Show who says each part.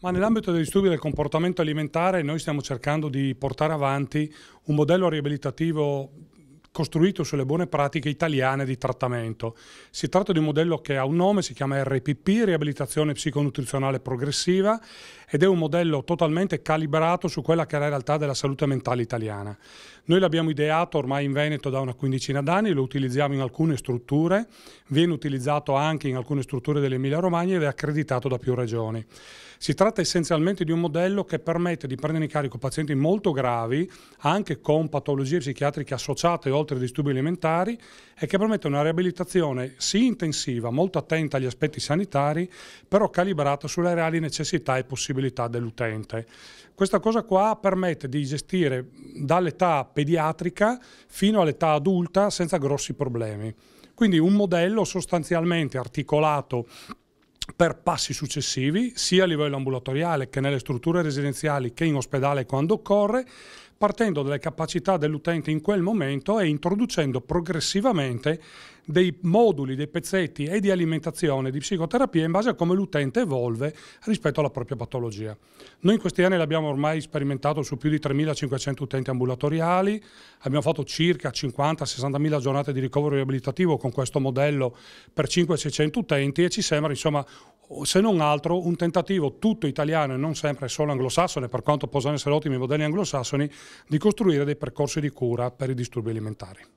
Speaker 1: Ma nell'ambito degli studi del comportamento alimentare noi stiamo cercando di portare avanti un modello riabilitativo costruito sulle buone pratiche italiane di trattamento. Si tratta di un modello che ha un nome, si chiama RPP, riabilitazione psiconutrizionale progressiva, ed è un modello totalmente calibrato su quella che è la realtà della salute mentale italiana. Noi l'abbiamo ideato ormai in Veneto da una quindicina d'anni, lo utilizziamo in alcune strutture, viene utilizzato anche in alcune strutture dell'Emilia Romagna ed è accreditato da più regioni. Si tratta essenzialmente di un modello che permette di prendere in carico pazienti molto gravi, anche con patologie psichiatriche associate oltre oltre ai disturbi alimentari e che permette una riabilitazione sì intensiva, molto attenta agli aspetti sanitari, però calibrata sulle reali necessità e possibilità dell'utente. Questa cosa qua permette di gestire dall'età pediatrica fino all'età adulta senza grossi problemi. Quindi un modello sostanzialmente articolato per passi successivi, sia a livello ambulatoriale che nelle strutture residenziali che in ospedale quando occorre, partendo dalle capacità dell'utente in quel momento e introducendo progressivamente dei moduli, dei pezzetti e di alimentazione, di psicoterapia in base a come l'utente evolve rispetto alla propria patologia. Noi in questi anni l'abbiamo ormai sperimentato su più di 3.500 utenti ambulatoriali, abbiamo fatto circa 50-60.000 giornate di ricovero riabilitativo con questo modello per 500-600 utenti e ci sembra insomma se non altro un tentativo tutto italiano e non sempre solo anglosassone, per quanto possano essere ottimi i modelli anglosassoni, di costruire dei percorsi di cura per i disturbi alimentari.